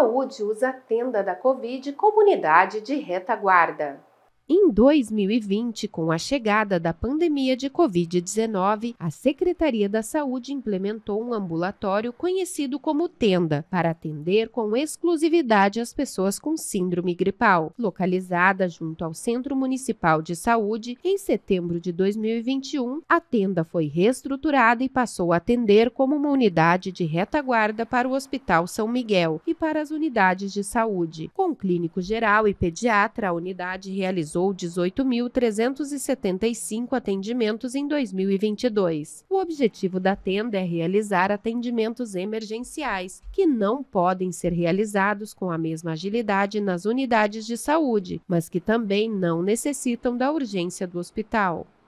saúde usa a tenda da Covid comunidade de retaguarda. Em 2020, com a chegada da pandemia de Covid-19, a Secretaria da Saúde implementou um ambulatório conhecido como Tenda para atender com exclusividade as pessoas com síndrome gripal. Localizada junto ao Centro Municipal de Saúde, em setembro de 2021, a tenda foi reestruturada e passou a atender como uma unidade de retaguarda para o Hospital São Miguel e para as unidades de saúde. Com clínico geral e pediatra, a unidade realizou realizou 18.375 atendimentos em 2022. O objetivo da tenda é realizar atendimentos emergenciais, que não podem ser realizados com a mesma agilidade nas unidades de saúde, mas que também não necessitam da urgência do hospital.